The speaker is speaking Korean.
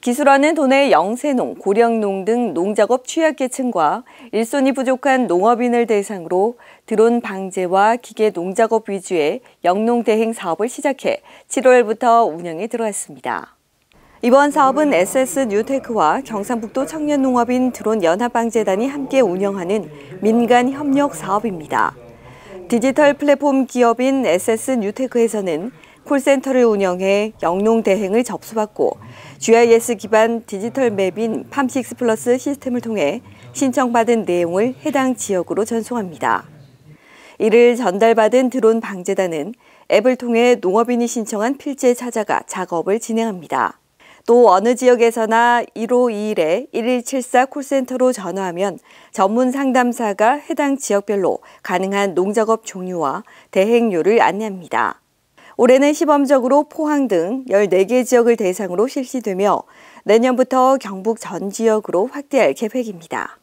기술원은 도내 영세농, 고령농 등 농작업 취약계층과 일손이 부족한 농업인을 대상으로 드론 방제와 기계 농작업 위주의 영농대행 사업을 시작해 7월부터 운영에 들어왔습니다 이번 사업은 SS 뉴테크와 경상북도 청년농업인 드론 연합방제단이 함께 운영하는 민간 협력 사업입니다. 디지털 플랫폼 기업인 SS 뉴테크에서는 콜센터를 운영해 영농 대행을 접수받고 GIS 기반 디지털 맵인 팜식스 플러스 시스템을 통해 신청받은 내용을 해당 지역으로 전송합니다. 이를 전달받은 드론 방제단은 앱을 통해 농업인이 신청한 필지에 찾아가 작업을 진행합니다. 또 어느 지역에서나 1521에 1174 콜센터로 전화하면 전문 상담사가 해당 지역별로 가능한 농작업 종류와 대행료를 안내합니다. 올해는 시범적으로 포항 등 14개 지역을 대상으로 실시되며 내년부터 경북 전 지역으로 확대할 계획입니다.